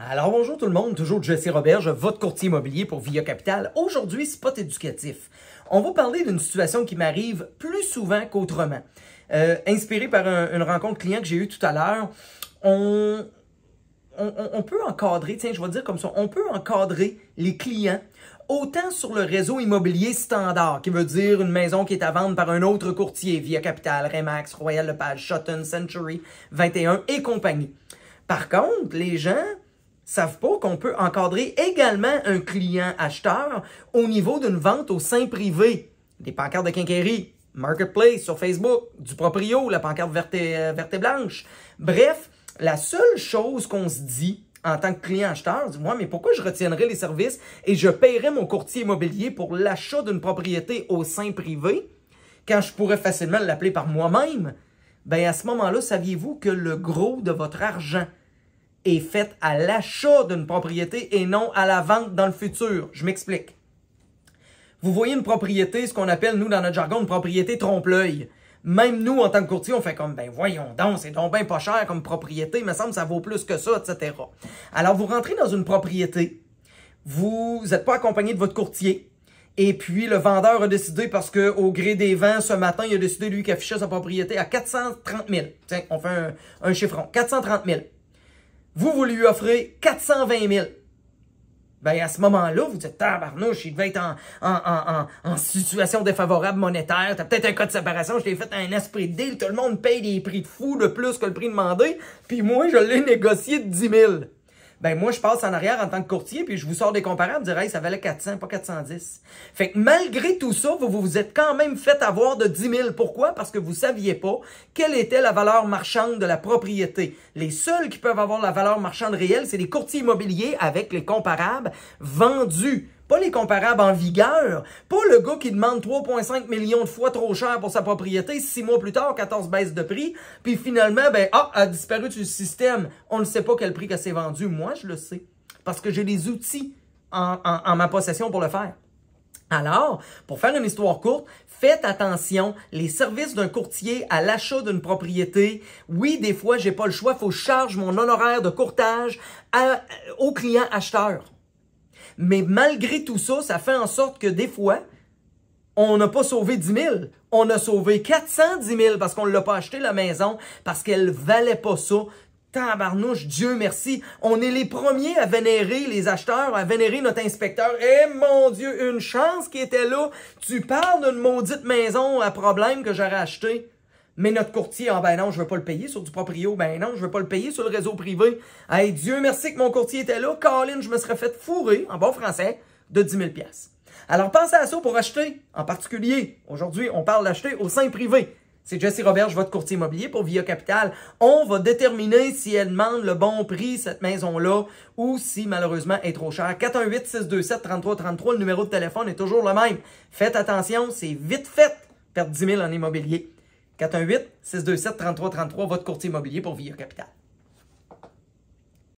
Alors bonjour tout le monde, toujours Jesse Robert, votre courtier immobilier pour Via Capital. Aujourd'hui, spot éducatif. On va parler d'une situation qui m'arrive plus souvent qu'autrement. Euh, inspiré par une rencontre client que j'ai eue tout à l'heure, on, peut encadrer, tiens, je vais dire comme ça, on peut encadrer les clients autant sur le réseau immobilier standard, qui veut dire une maison qui est à vendre par un autre courtier, Via Capital, Remax, Royal Lepage, Shotton, Century 21 et compagnie. Par contre, les gens savent pas qu'on peut encadrer également un client acheteur au niveau d'une vente au sein privé. Des pancartes de quinquerie marketplace sur Facebook, du proprio, la pancarte verte euh, verte blanche. Bref, la seule chose qu'on se dit en tant que client acheteur, moi mais pourquoi je retiendrai les services et je paierai mon courtier immobilier pour l'achat d'une propriété au sein privé quand je pourrais facilement l'appeler par moi-même? Ben à ce moment-là, saviez-vous que le gros de votre argent est faite à l'achat d'une propriété et non à la vente dans le futur. Je m'explique. Vous voyez une propriété, ce qu'on appelle, nous, dans notre jargon, une propriété trompe-l'œil. Même nous, en tant que courtier, on fait comme, ben voyons donc, c'est donc ben pas cher comme propriété, me semble ça vaut plus que ça, etc. Alors, vous rentrez dans une propriété, vous n'êtes pas accompagné de votre courtier, et puis le vendeur a décidé, parce que au gré des vents, ce matin, il a décidé, lui, qu'affichait sa propriété à 430 000. Tiens, on fait un, un chiffron, 430 000 vous, vous lui offrez 420 000. Ben, à ce moment-là, vous dites, tabarnouche, il devait être en, en, en, situation défavorable monétaire. T'as peut-être un cas de séparation, je t'ai fait un esprit de deal. Tout le monde paye des prix de fou de plus que le prix demandé. Puis moi, je l'ai négocié de 10 000 ben moi, je passe en arrière en tant que courtier, puis je vous sors des comparables, vous direz, ça valait 400, pas 410. Fait que malgré tout ça, vous vous êtes quand même fait avoir de 10 000. Pourquoi? Parce que vous saviez pas quelle était la valeur marchande de la propriété. Les seuls qui peuvent avoir la valeur marchande réelle, c'est les courtiers immobiliers avec les comparables vendus. Pas les comparables en vigueur. Pas le gars qui demande 3,5 millions de fois trop cher pour sa propriété. Six mois plus tard, 14 baisses de prix. Puis finalement, ben, ah, a disparu du système. On ne sait pas quel prix que c'est vendu. Moi, je le sais. Parce que j'ai les outils en, en, en ma possession pour le faire. Alors, pour faire une histoire courte, faites attention, les services d'un courtier à l'achat d'une propriété, oui, des fois, j'ai pas le choix, faut que charge mon honoraire de courtage au client acheteur. Mais malgré tout ça, ça fait en sorte que des fois, on n'a pas sauvé 10 000. On a sauvé 410 000 parce qu'on ne l'a pas acheté la maison, parce qu'elle valait pas ça. Tabarnouche, Dieu merci, on est les premiers à vénérer les acheteurs, à vénérer notre inspecteur. Eh mon Dieu, une chance qui était là. Tu parles d'une maudite maison à problème que j'aurais acheté mais notre courtier, ah ben non, je veux pas le payer sur du proprio, ben non, je veux pas le payer sur le réseau privé. Hey, Dieu merci que mon courtier était là, Colin, je me serais fait fourrer, en bon français, de 10 000 Alors pensez à ça pour acheter, en particulier, aujourd'hui, on parle d'acheter au sein privé. C'est Jesse Roberge, votre courtier immobilier pour Via Capital. On va déterminer si elle demande le bon prix, cette maison-là, ou si malheureusement elle est trop chère. 418-627-3333, le numéro de téléphone est toujours le même. Faites attention, c'est vite fait perdre 10 000 en immobilier. 418-627-3333, votre courtier immobilier pour Vieux Capital.